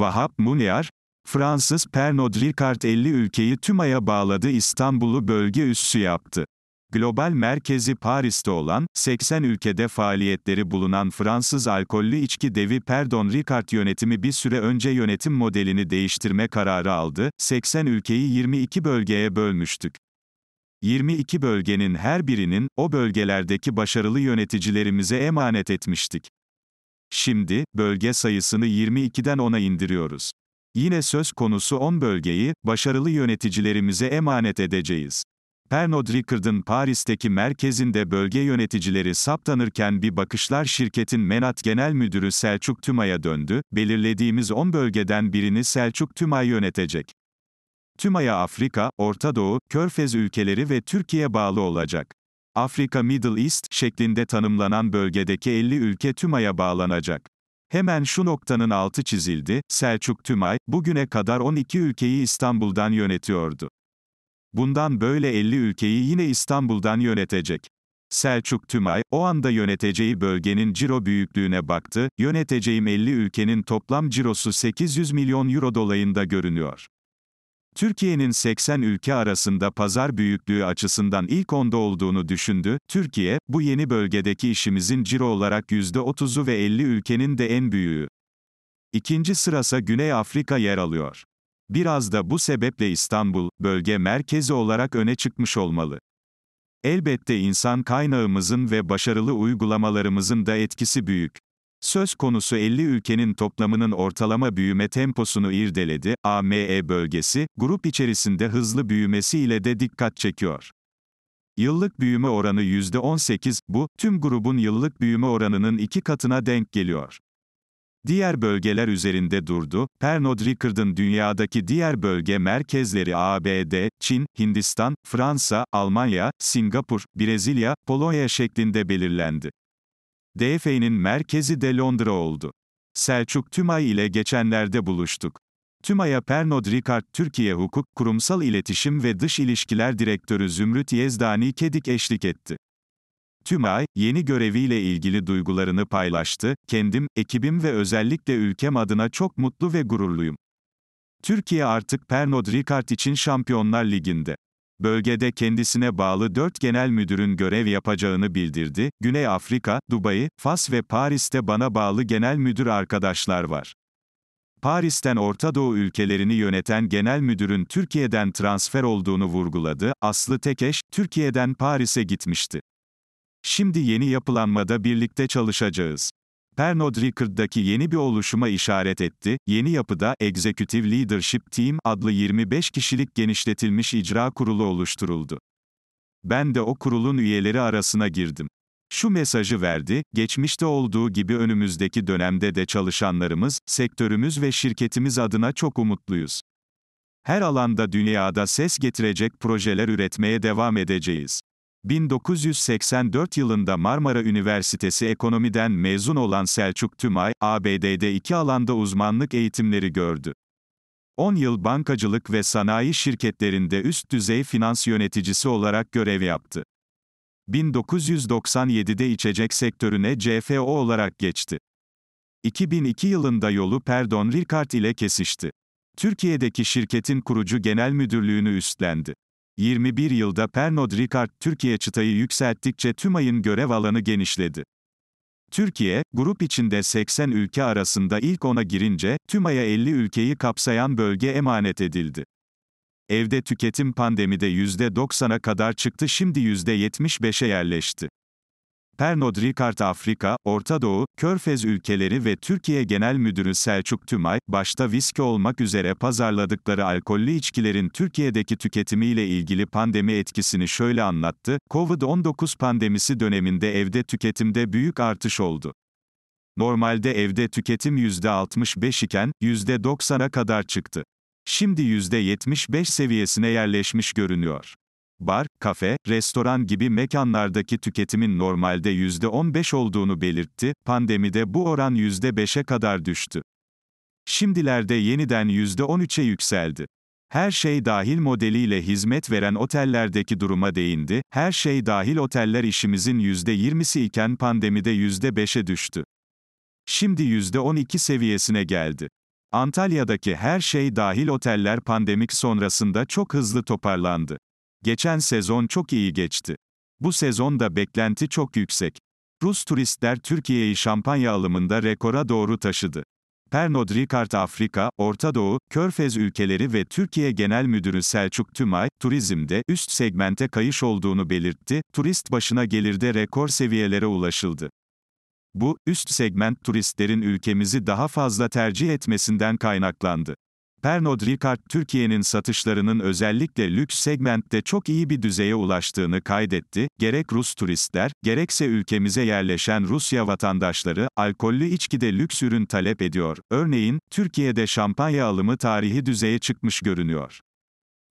Vahap Munyar, Fransız Pernod Ricard 50 ülkeyi TÜMA'ya bağladı İstanbul'u bölge üssü yaptı. Global merkezi Paris'te olan, 80 ülkede faaliyetleri bulunan Fransız alkollü içki devi Perdon Ricard yönetimi bir süre önce yönetim modelini değiştirme kararı aldı, 80 ülkeyi 22 bölgeye bölmüştük. 22 bölgenin her birinin, o bölgelerdeki başarılı yöneticilerimize emanet etmiştik. Şimdi, bölge sayısını 22'den 10'a indiriyoruz. Yine söz konusu 10 bölgeyi, başarılı yöneticilerimize emanet edeceğiz. Pernod Ricard'ın Paris'teki merkezinde bölge yöneticileri saptanırken bir bakışlar şirketin Menat Genel Müdürü Selçuk Tümay'a döndü, belirlediğimiz 10 bölgeden birini Selçuk Tümay yönetecek. Tümay'a Afrika, Orta Doğu, Körfez ülkeleri ve Türkiye bağlı olacak. Afrika Middle East şeklinde tanımlanan bölgedeki 50 ülke TÜMAY'a bağlanacak. Hemen şu noktanın altı çizildi, Selçuk Tümay, bugüne kadar 12 ülkeyi İstanbul'dan yönetiyordu. Bundan böyle 50 ülkeyi yine İstanbul'dan yönetecek. Selçuk Tümay, o anda yöneteceği bölgenin ciro büyüklüğüne baktı, yöneteceğim 50 ülkenin toplam cirosu 800 milyon euro dolayında görünüyor. Türkiye'nin 80 ülke arasında pazar büyüklüğü açısından ilk onda olduğunu düşündü. Türkiye, bu yeni bölgedeki işimizin ciro olarak %30'u ve 50 ülkenin de en büyüğü. İkinci sırasa Güney Afrika yer alıyor. Biraz da bu sebeple İstanbul, bölge merkezi olarak öne çıkmış olmalı. Elbette insan kaynağımızın ve başarılı uygulamalarımızın da etkisi büyük. Söz konusu 50 ülkenin toplamının ortalama büyüme temposunu irdeledi, AME bölgesi, grup içerisinde hızlı büyümesiyle de dikkat çekiyor. Yıllık büyüme oranı %18, bu, tüm grubun yıllık büyüme oranının iki katına denk geliyor. Diğer bölgeler üzerinde durdu, Pernod Ricard'ın dünyadaki diğer bölge merkezleri ABD, Çin, Hindistan, Fransa, Almanya, Singapur, Brezilya, Polonya şeklinde belirlendi. DF'nin merkezi de Londra oldu. Selçuk Tümay ile geçenlerde buluştuk. Tümay'a Pernod Ricard Türkiye Hukuk, Kurumsal İletişim ve Dış İlişkiler Direktörü Zümrüt Yezdani Kedik eşlik etti. Tümay, yeni göreviyle ilgili duygularını paylaştı, kendim, ekibim ve özellikle ülkem adına çok mutlu ve gururluyum. Türkiye artık Pernod Ricard için Şampiyonlar Ligi'nde bölgede kendisine bağlı dört genel müdürün görev yapacağını bildirdi, Güney Afrika, Dubai, Fas ve Paris'te bana bağlı genel müdür arkadaşlar var. Paris'ten Orta Doğu ülkelerini yöneten genel müdürün Türkiye'den transfer olduğunu vurguladı, Aslı Tekeş, Türkiye'den Paris'e gitmişti. Şimdi yeni yapılanmada birlikte çalışacağız. Pernod Ricard'daki yeni bir oluşuma işaret etti. Yeni yapıda Executive Leadership Team adlı 25 kişilik genişletilmiş icra kurulu oluşturuldu. Ben de o kurulun üyeleri arasına girdim. Şu mesajı verdi, geçmişte olduğu gibi önümüzdeki dönemde de çalışanlarımız, sektörümüz ve şirketimiz adına çok umutluyuz. Her alanda dünyada ses getirecek projeler üretmeye devam edeceğiz. 1984 yılında Marmara Üniversitesi Ekonomi'den mezun olan Selçuk Tümay, ABD'de iki alanda uzmanlık eğitimleri gördü. 10 yıl bankacılık ve sanayi şirketlerinde üst düzey finans yöneticisi olarak görev yaptı. 1997'de içecek sektörüne CFO olarak geçti. 2002 yılında yolu Perdon Ricard ile kesişti. Türkiye'deki şirketin kurucu genel müdürlüğünü üstlendi. 21 yılda Pernod Ricard Türkiye çıtayı yükselttikçe TÜMAY'ın görev alanı genişledi. Türkiye, grup içinde 80 ülke arasında ilk ona girince, TÜMAY'a 50 ülkeyi kapsayan bölge emanet edildi. Evde tüketim pandemide %90'a kadar çıktı şimdi %75'e yerleşti. Pernod Ricard Afrika, Orta Doğu, Körfez ülkeleri ve Türkiye Genel Müdürü Selçuk Tümay, başta viski olmak üzere pazarladıkları alkollü içkilerin Türkiye'deki tüketimiyle ilgili pandemi etkisini şöyle anlattı, Covid-19 pandemisi döneminde evde tüketimde büyük artış oldu. Normalde evde tüketim %65 iken, %90'a kadar çıktı. Şimdi %75 seviyesine yerleşmiş görünüyor bar, kafe, restoran gibi mekanlardaki tüketimin normalde %15 olduğunu belirtti, pandemide bu oran %5'e kadar düştü. Şimdilerde yeniden %13'e yükseldi. Her şey dahil modeliyle hizmet veren otellerdeki duruma değindi, her şey dahil oteller işimizin %20'si iken pandemide %5'e düştü. Şimdi %12 seviyesine geldi. Antalya'daki her şey dahil oteller pandemik sonrasında çok hızlı toparlandı. Geçen sezon çok iyi geçti. Bu sezon da beklenti çok yüksek. Rus turistler Türkiye'yi şampanya alımında rekora doğru taşıdı. Pernod Ricard Afrika, Orta Doğu, Körfez ülkeleri ve Türkiye Genel Müdürü Selçuk Tümay, turizmde üst segmente kayış olduğunu belirtti, turist başına gelirde rekor seviyelere ulaşıldı. Bu, üst segment turistlerin ülkemizi daha fazla tercih etmesinden kaynaklandı. Pernod Ricard Türkiye'nin satışlarının özellikle lüks segmentte çok iyi bir düzeye ulaştığını kaydetti. Gerek Rus turistler, gerekse ülkemize yerleşen Rusya vatandaşları alkollü içkide lüks ürün talep ediyor. Örneğin, Türkiye'de şampanya alımı tarihi düzeye çıkmış görünüyor.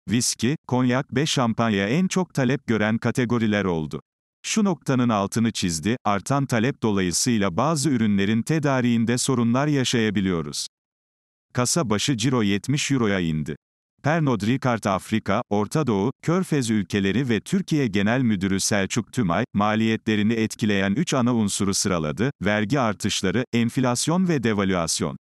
Viski, konyak ve şampanya en çok talep gören kategoriler oldu. Şu noktanın altını çizdi, artan talep dolayısıyla bazı ürünlerin tedariğinde sorunlar yaşayabiliyoruz. Kasa başı ciro 70 euroya indi. Pernod Ricard Afrika, Orta Doğu, Körfez ülkeleri ve Türkiye Genel Müdürü Selçuk Tümay, maliyetlerini etkileyen 3 ana unsuru sıraladı, vergi artışları, enflasyon ve devalüasyon.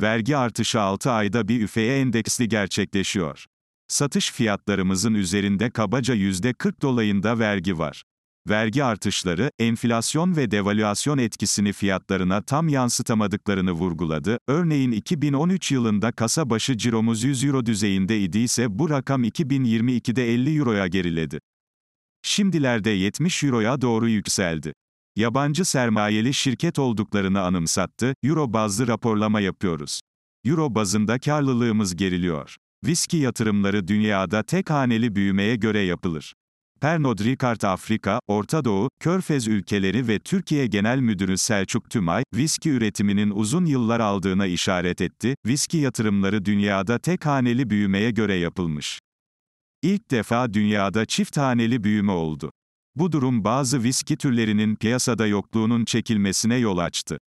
Vergi artışı 6 ayda bir üfeye endeksli gerçekleşiyor. Satış fiyatlarımızın üzerinde kabaca %40 dolayında vergi var vergi artışları, enflasyon ve devalüasyon etkisini fiyatlarına tam yansıtamadıklarını vurguladı. Örneğin 2013 yılında kasa başı ciromuz 100 euro düzeyinde idiyse bu rakam 2022'de 50 euroya geriledi. Şimdilerde 70 euroya doğru yükseldi. Yabancı sermayeli şirket olduklarını anımsattı, euro bazlı raporlama yapıyoruz. Euro bazında karlılığımız geriliyor. Viski yatırımları dünyada tek haneli büyümeye göre yapılır. Pernod Ricard Afrika, Orta Doğu, Körfez ülkeleri ve Türkiye Genel Müdürü Selçuk Tümay, viski üretiminin uzun yıllar aldığına işaret etti, viski yatırımları dünyada tek haneli büyümeye göre yapılmış. İlk defa dünyada çift haneli büyüme oldu. Bu durum bazı viski türlerinin piyasada yokluğunun çekilmesine yol açtı.